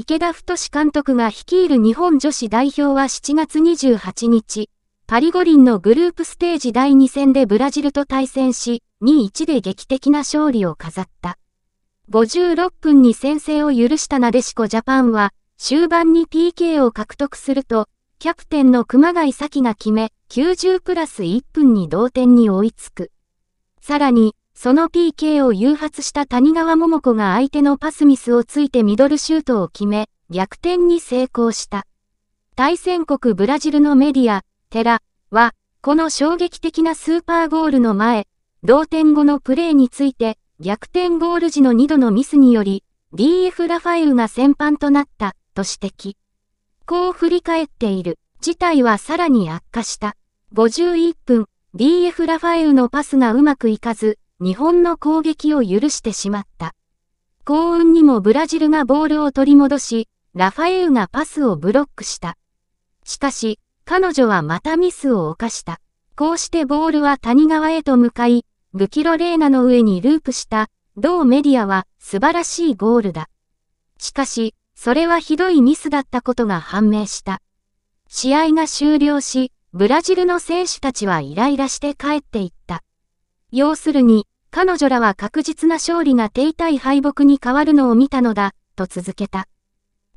池田太監督が率いる日本女子代表は7月28日、パリ五輪のグループステージ第2戦でブラジルと対戦し、2-1で劇的な勝利を飾った。56分に先制を許したなでしこジャパンは、終盤に PK を獲得すると、キャプテンの熊谷咲が決め、90プラス1分に同点に追いつく。さらに、その PK を誘発した谷川桃子が相手のパスミスをついてミドルシュートを決め、逆転に成功した。対戦国ブラジルのメディア、テラ、は、この衝撃的なスーパーゴールの前、同点後のプレーについて、逆転ゴール時の2度のミスにより、DF ラファエルが先般となった、と指摘。こう振り返っている。事態はさらに悪化した。51分、DF ラファエルのパスがうまくいかず、日本の攻撃を許してしまった。幸運にもブラジルがボールを取り戻し、ラファエウがパスをブロックした。しかし、彼女はまたミスを犯した。こうしてボールは谷川へと向かい、ブキロレーナの上にループした、同メディアは素晴らしいゴールだ。しかし、それはひどいミスだったことが判明した。試合が終了し、ブラジルの選手たちはイライラして帰っていった。要するに、彼女らは確実な勝利が手痛い敗北に変わるのを見たのだ、と続けた。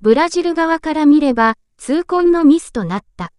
ブラジル側から見れば、痛恨のミスとなった。